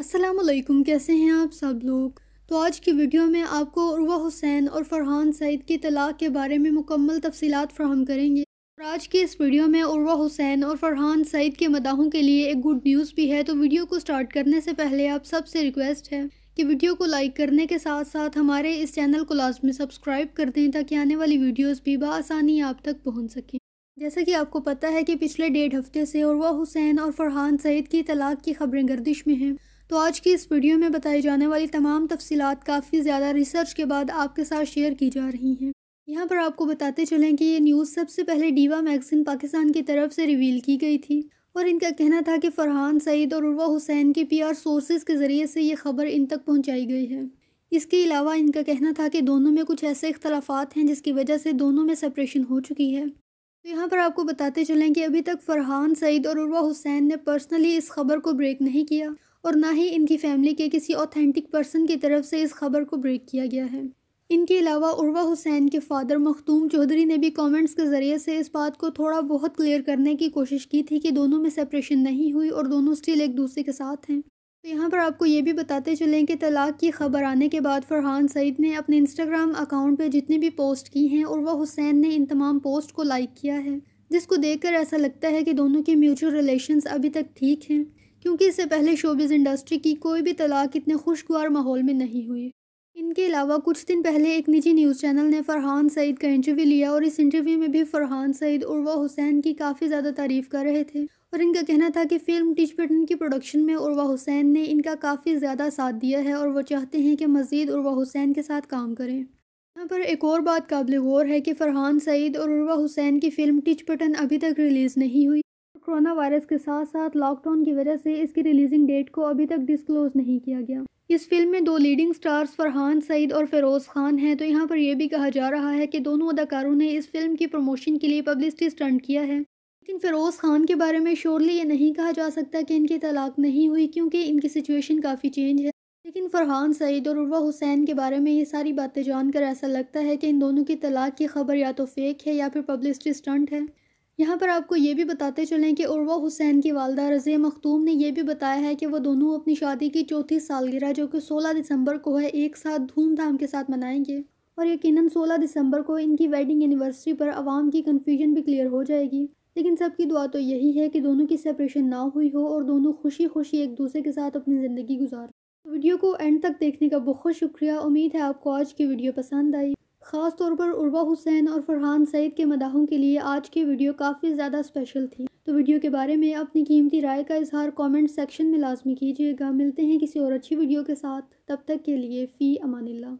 असलकुम कैसे हैं आप सब लोग तो आज की वीडियो में आपको उर्वा हुसैन और फरहान सईद की तलाक़ के बारे में मुकम्मल तफसीत फ्राहम करेंगे और आज की इस वीडियो में उर्वा हुसैन और फरहान सईद के मदाहों के लिए एक गुड न्यूज़ भी है तो वीडियो को स्टार्ट करने से पहले आप सबसे रिक्वेस्ट है कि वीडियो को लाइक करने के साथ साथ हमारे इस चैनल को लाजमी सब्सक्राइब कर दें ताकि आने वाली वीडियोज़ भी बसानी आप तक पहुँच सकें जैसा कि आपको पता है कि पिछले डेढ़ हफ्ते से उर्वा हुसैन और फरहान सईद की तलाक़ की खबरें गर्दिश में हैं तो आज की इस वीडियो में बताई जाने वाली तमाम तफसीत काफ़ी ज़्यादा रिसर्च के बाद आपके साथ शेयर की जा रही हैं यहाँ पर आपको बताते चलें कि ये न्यूज़ सबसे पहले डीवा मैगज़ीन पाकिस्तान की तरफ से रिवील की गई थी और इनका कहना था कि फ़रहान सईद और उर्वा हुसैन के पीआर सोर्सेज के ज़रिए से ये खबर इन तक पहुँचाई गई है इसके अलावा इनका कहना था कि दोनों में कुछ ऐसे इख्तलाफात हैं जिसकी वजह से दोनों में सेपरेशन हो चुकी है तो यहाँ पर आपको बताते चलें कि अभी तक फरहान सईद और उर्वा हुसैन ने पर्सनली इस खबर को ब्रेक नहीं किया और ना ही इनकी फैमिली के किसी ऑथेंटिक पर्सन की तरफ से इस खबर को ब्रेक किया गया है इनके अलावा उर्वा हुसैन के फादर मखदूम चौधरी ने भी कमेंट्स के ज़रिए से इस बात को थोड़ा बहुत क्लियर करने की कोशिश की थी कि दोनों में सेपरेशन नहीं हुई और दोनों स्टिल एक दूसरे के साथ हैं तो यहाँ पर आपको ये भी बताते चलें कि तलाक की खबर आने के बाद फरहान सईद ने अपने इंस्टाग्राम अकाउंट पर जितनी भी पोस्ट की हैं उर्वा हुसैन ने इन तमाम पोस्ट को लाइक किया है जिसको देखकर ऐसा लगता है कि दोनों के म्यूचुअल रिलेशंस अभी तक ठीक हैं क्योंकि इससे पहले शोबिज़ इंडस्ट्री की कोई भी तलाक इतने खुशगवार माहौल में नहीं हुई इनके अलावा कुछ दिन पहले एक निजी न्यूज़ चैनल ने फ़रहान सईद का इंटरव्यू लिया और इस इंटरव्यू में भी फ़रहान सईद और वह हुसैन की काफ़ी ज़्यादा तारीफ़ कर रहे थे और इनका कहना था कि फ़िल्म पटन की प्रोडक्शन में उर्वा हुसैन ने इनका काफ़ी ज़्यादा साथ दिया है और वो चाहते हैं कि मज़ीद उर्वा हुसैन के साथ काम करें यहाँ पर एक और बात काबिल गौर है कि फ़रहान सईद और उर्वा हुसैन की फ़िल्म पटन अभी तक रिलीज़ नहीं हुई कोरोना वायरस के साथ साथ लॉकडाउन की वजह से इसकी रिलीजिंग डेट को अभी तक डिस्क्लोज नहीं किया गया इस फिल्म में दो लीडिंग स्टार्स फरहान सईद और फिरोज़ खान हैं तो यहाँ पर यह भी कहा जा रहा है कि दोनों अदाकारों ने इस फिल्म की प्रमोशन के लिए पब्लिसिटी स्टंट किया है लेकिन फ़िरोज़ खान के बारे में श्योरली ये नहीं कहा जा सकता कि इनकी तलाक नहीं हुई क्योंकि इनकी सिचुएशन काफ़ी चेंज है लेकिन फरहान सईद और उर्वा हुसैन के बारे में ये सारी बातें जानकर ऐसा लगता है कि इन दोनों की तलाक की खबर या तो फेक है या फिर पब्लिसिटी स्टंट है यहाँ पर आपको ये भी बताते चलें कि उर्वा हुसैन की वालदा रज़िया मखतूम ने यह भी बताया है कि वह दोनों अपनी शादी की चौथी सालगिरह जो कि 16 दिसंबर को है एक साथ धूमधाम के साथ मनाएंगे और यकीनन 16 दिसंबर को इनकी वेडिंग एनिवर्सरी पर आवाम की कन्फ्यूजन भी क्लियर हो जाएगी लेकिन सबकी दुआ तो यही है कि दोनों की सेपरेशन ना हुई हो और दोनों खुशी खुशी एक दूसरे के साथ अपनी ज़िंदगी गुजार वीडियो को एंड तक देखने का बहुत शुक्रिया उम्मीद है आपको आज की वीडियो पसंद आई ख़ास तौर पर उर्वा हुसैन और फरहान सईद के मदाहों के लिए आज की वीडियो काफ़ी ज़्यादा स्पेशल थी तो वीडियो के बारे में अपनी कीमती राय का इजहार कमेंट सेक्शन में लाजमी कीजिएगा मिलते हैं किसी और अच्छी वीडियो के साथ तब तक के लिए फ़ी अमानिल्ला